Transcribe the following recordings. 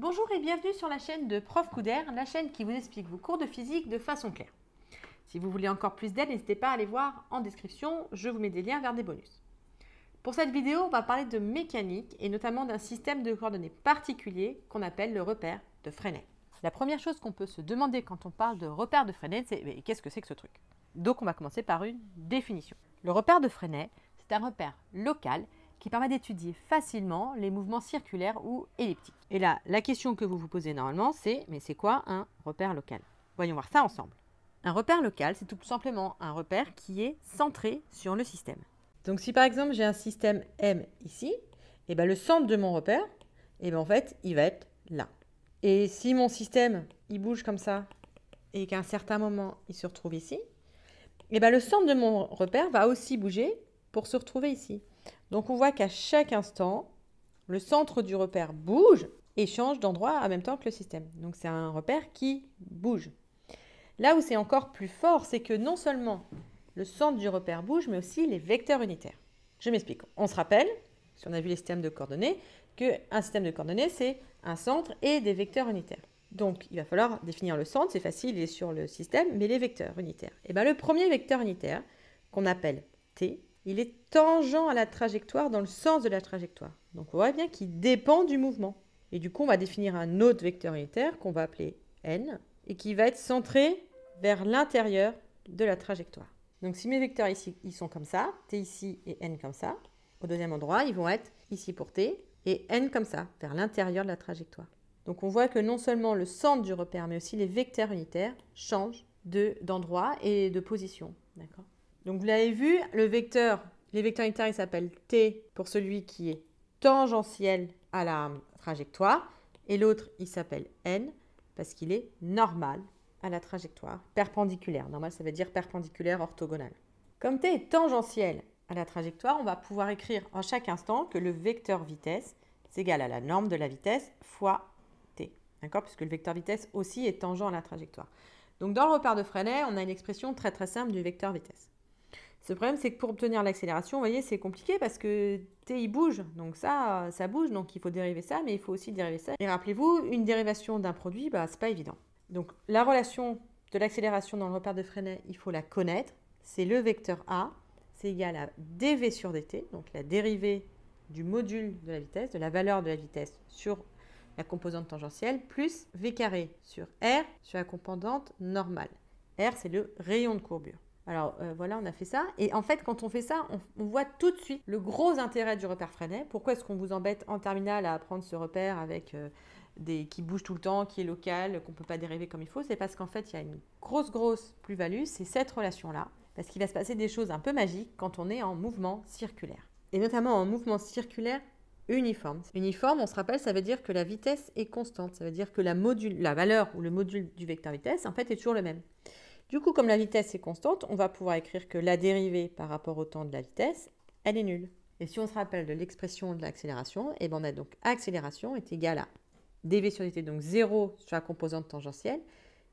Bonjour et bienvenue sur la chaîne de Prof Couder, la chaîne qui vous explique vos cours de physique de façon claire. Si vous voulez encore plus d'aide, n'hésitez pas à aller voir en description, je vous mets des liens vers des bonus. Pour cette vidéo, on va parler de mécanique et notamment d'un système de coordonnées particulier qu'on appelle le repère de Freinet. La première chose qu'on peut se demander quand on parle de repère de Freinet, c'est qu'est-ce que c'est que ce truc Donc on va commencer par une définition. Le repère de Freinet, c'est un repère local qui permet d'étudier facilement les mouvements circulaires ou elliptiques. Et là, la question que vous vous posez normalement, c'est mais c'est quoi un repère local Voyons voir ça ensemble. Un repère local, c'est tout simplement un repère qui est centré sur le système. Donc si par exemple j'ai un système M ici, et eh ben, le centre de mon repère, eh ben, en fait, il va être là. Et si mon système, il bouge comme ça, et qu'à un certain moment, il se retrouve ici, eh ben, le centre de mon repère va aussi bouger pour se retrouver ici. Donc on voit qu'à chaque instant, le centre du repère bouge et change d'endroit en même temps que le système. Donc c'est un repère qui bouge. Là où c'est encore plus fort, c'est que non seulement le centre du repère bouge, mais aussi les vecteurs unitaires. Je m'explique. On se rappelle, si on a vu les systèmes de coordonnées, qu'un système de coordonnées, c'est un centre et des vecteurs unitaires. Donc, il va falloir définir le centre, c'est facile, il est sur le système, mais les vecteurs unitaires. Et eh bien, le premier vecteur unitaire, qu'on appelle T, il est tangent à la trajectoire dans le sens de la trajectoire. Donc on voit bien qu'il dépend du mouvement. Et du coup, on va définir un autre vecteur unitaire qu'on va appeler n et qui va être centré vers l'intérieur de la trajectoire. Donc si mes vecteurs ici, ils sont comme ça, t ici et n comme ça, au deuxième endroit, ils vont être ici pour t et n comme ça, vers l'intérieur de la trajectoire. Donc on voit que non seulement le centre du repère, mais aussi les vecteurs unitaires changent d'endroit et de position. D'accord donc vous l'avez vu, le vecteur, les vecteurs unitaires, ils s'appellent t pour celui qui est tangentiel à la trajectoire et l'autre, il s'appelle n parce qu'il est normal à la trajectoire, perpendiculaire. Normal, ça veut dire perpendiculaire orthogonal. Comme t est tangentiel à la trajectoire, on va pouvoir écrire en chaque instant que le vecteur vitesse c'est égal à la norme de la vitesse fois t. D'accord Puisque le vecteur vitesse aussi est tangent à la trajectoire. Donc dans le repère de Freinet, on a une expression très très simple du vecteur vitesse. Ce problème, c'est que pour obtenir l'accélération, vous voyez, c'est compliqué parce que T, il bouge. Donc ça, ça bouge, donc il faut dériver ça, mais il faut aussi dériver ça. Et rappelez-vous, une dérivation d'un produit, bah, n'est pas évident. Donc la relation de l'accélération dans le repère de Freinet, il faut la connaître. C'est le vecteur A, c'est égal à dv sur dt, donc la dérivée du module de la vitesse, de la valeur de la vitesse sur la composante tangentielle, plus v carré sur r sur la composante normale. R, c'est le rayon de courbure. Alors euh, voilà, on a fait ça. Et en fait, quand on fait ça, on, voit tout de suite le gros intérêt du repère Freinet. Pourquoi est-ce qu'on vous embête en terminale à apprendre ce repère avec euh, des, qui bouge tout le temps, qui est local, qu'on ne peut pas dériver comme il faut C'est parce qu'en fait, il y a une grosse, grosse plus-value, c'est cette relation-là. Parce qu'il va se passer des choses un peu magiques quand on est en mouvement circulaire. Et notamment en mouvement circulaire uniforme. Uniforme, on se rappelle, ça veut dire que la vitesse est constante. Ça veut dire que la, la valeur ou le module du vecteur vitesse, en fait, est toujours le même. Du coup, comme la vitesse est constante, on va pouvoir écrire que la dérivée par rapport au temps de la vitesse, elle est nulle. Et si on se rappelle de l'expression de l'accélération, eh ben on a donc accélération est égale à dv sur dt, donc 0 sur la composante tangentielle,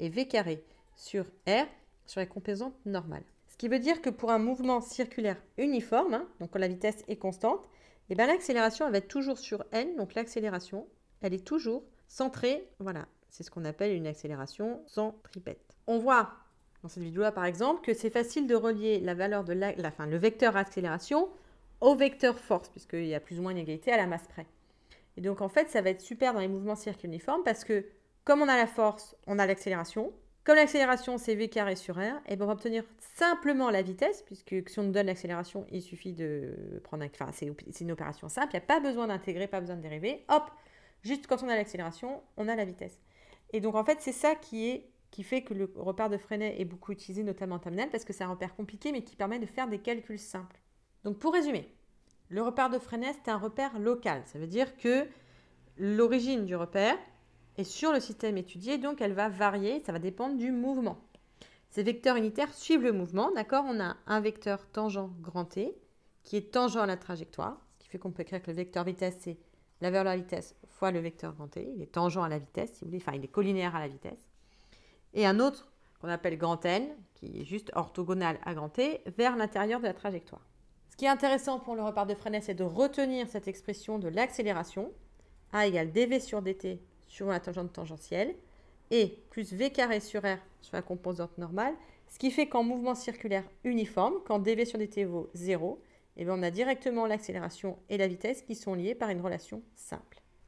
et v carré sur r sur la composante normale. Ce qui veut dire que pour un mouvement circulaire uniforme, hein, donc quand la vitesse est constante, eh ben, l'accélération va être toujours sur n, donc l'accélération, elle est toujours centrée, voilà, c'est ce qu'on appelle une accélération centripète. On voit dans cette vidéo-là par exemple, que c'est facile de relier la valeur de la, fin, le vecteur accélération au vecteur force, puisqu'il y a plus ou moins une égalité à la masse près. Et donc en fait, ça va être super dans les mouvements circuits uniformes parce que comme on a la force, on a l'accélération. Comme l'accélération, c'est v carré sur r, et bien on va obtenir simplement la vitesse, puisque si on nous donne l'accélération, il suffit de prendre... Un... Enfin, c'est une opération simple, il n'y a pas besoin d'intégrer, pas besoin de dériver. Hop, juste quand on a l'accélération, on a la vitesse. Et donc en fait, c'est ça qui est qui fait que le repère de Freinet est beaucoup utilisé, notamment en terminale, parce que c'est un repère compliqué, mais qui permet de faire des calculs simples. Donc pour résumer, le repère de Freinet, c'est un repère local. Ça veut dire que l'origine du repère est sur le système étudié, donc elle va varier, ça va dépendre du mouvement. Ces vecteurs unitaires suivent le mouvement, d'accord On a un vecteur tangent grand T, qui est tangent à la trajectoire, ce qui fait qu'on peut écrire que le vecteur vitesse, c'est la valeur de la vitesse fois le vecteur grand T. Il est tangent à la vitesse, si vous voulez, enfin, il est collinaire à la vitesse et un autre qu'on appelle grand N, qui est juste orthogonal à grand T, vers l'intérieur de la trajectoire. Ce qui est intéressant pour le repart de Fresnel, c'est de retenir cette expression de l'accélération, A égale dv sur dt sur la tangente tangentielle, et plus v carré sur r sur la composante normale, ce qui fait qu'en mouvement circulaire uniforme, quand dv sur dt vaut 0, et eh on a directement l'accélération et la vitesse qui sont liées par une relation simple.